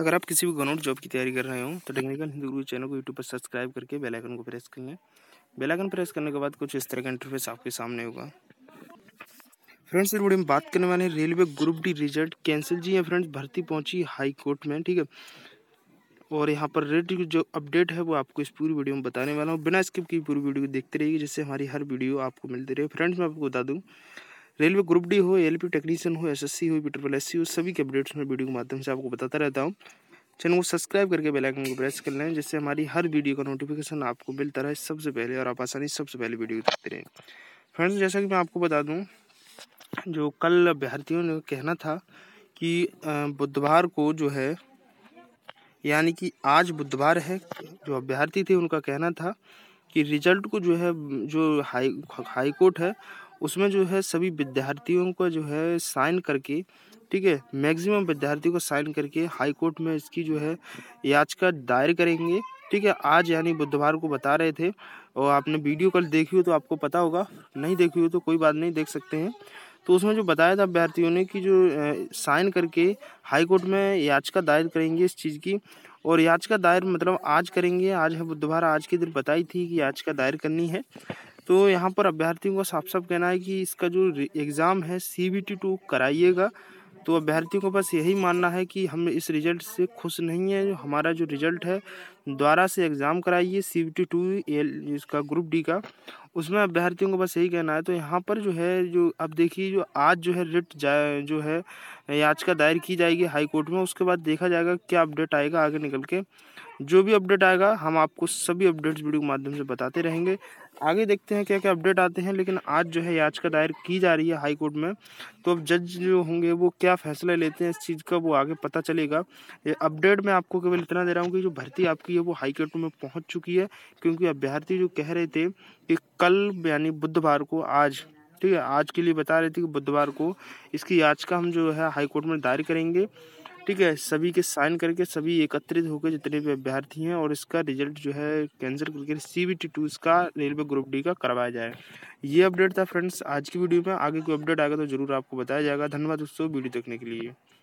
अगर आप किसी भी गवर्नमेंट जॉब की तैयारी कर रहे हो तो टेक्निकल हिंदू गुरु चैनल को यूट्यूब पर सब्सक्राइब करके बेल आइकन को प्रेस कर लें बेल आइकन प्रेस करने के बाद कुछ इस तरह का इंटरफेस आपके सामने होगा फ्रेंड्स इस वीडियो में बात करने वाले हैं railway group D result cancel जी है फ्रेंड्स भर्ती पहुंची हाई कोर्ट में ठीक है और यहाँ पर रेट जो अपडेट है वो आपको इस पूरी वीडियो में बताने वाला हूँ बिना स्किप की पूरी वीडियो को देखते रहिए जिससे हमारी हर वीडियो आपको मिलती रहे फ्रेंड्स मैं आपको बता दूँ रेलवे ग्रुप डी हो एल पी टेक्नीशियन हो एस एस सी हो पी ट्रिपल एस सी हो सभी के अपडेट्स मैं वीडियो के माध्यम से आपको बताता रहता हूँ चैनल को सब्सक्राइब करके बेल आइकन को प्रेस कर लें जिससे हमारी हर वीडियो का नोटिफिकेशन आपको मिलता रहे सबसे पहले और आप आसानी सबसे पहले वीडियो देखते रहें फ्रेंड्स जैसा कि मैं आपको बता दूँ जो कल अभ्यर्थियों ने कहना था कि बुधवार को जो है यानी कि आज बुधवार है जो अभ्यर्थी थे उनका कहना था कि रिजल्ट को जो है जो हाई हाई कोर्ट है उसमें जो है सभी विद्यार्थियों को जो है साइन करके ठीक है मैक्सिमम विद्यार्थियों को साइन करके हाई कोर्ट में इसकी जो है याचिका दायर करेंगे ठीक है आज यानी बुधवार को बता रहे थे और आपने वीडियो कल देखी हो तो आपको पता होगा नहीं देखी हो तो कोई बात नहीं देख सकते हैं तो उसमें जो बताया था अभ्यर्थियों ने कि जो साइन करके हाई कोर्ट में याचिका दायर करेंगे इस चीज़ की और याचिका दायर मतलब आज करेंगे आज है बुधवार आज के दिन बताई थी कि याचिका दायर करनी है तो यहाँ पर अभ्यर्थियों का साफ साफ कहना है कि इसका जो एग्ज़ाम है सी बी टी टू कराइएगा तो अभ्यर्थियों को बस यही मानना है कि हम इस रिज़ल्ट से खुश नहीं है हमारा जो रिज़ल्ट है द्वारा से एग्ज़ाम कराइए C B T two L इसका ग्रुप डी का उसमें अभ्यर्थियों को बस यही कहना है तो यहाँ पर जो है जो अब देखिए जो आज जो है रिट जा जो है याचिका दायर की जाएगी हाई कोर्ट में उसके बाद देखा जाएगा क्या अपडेट आएगा आगे निकल के जो भी अपडेट आएगा हम आपको सभी अपडेट्स वीडियो के माध्यम से बताते रहेंगे आगे देखते हैं क्या क्या अपडेट आते हैं लेकिन आज जो है याचिका दायर की जा रही है हाई कोर्ट में तो अब जज जो होंगे वो क्या फैसला लेते हैं इस चीज़ का वो आगे पता चलेगा ये अपडेट मैं आपको केवल इतना दे रहा हूँ कि जो भर्ती आपकी है वो हाई कोर्ट में पहुँच चुकी है क्योंकि अभ्यर्थी जो कह रहे थे कि कल यानी बुधवार को आज ठीक है आज के लिए बता रहे थे कि बुधवार को इसकी याचिका हम जो है हाई कोर्ट में दायर करेंगे ठीक है सभी के साइन करके सभी एकत्रित होकर जितने भी अभ्यर्थी हैं और इसका रिजल्ट जो है कैंसिल करके सी बी टी टूज का रेलवे ग्रुप डी का करवाया जाए ये अपडेट था फ्रेंड्स आज की वीडियो में आगे कोई अपडेट आएगा तो जरूर आपको बताया जाएगा धन्यवाद दोस्तों वीडियो देखने के लिए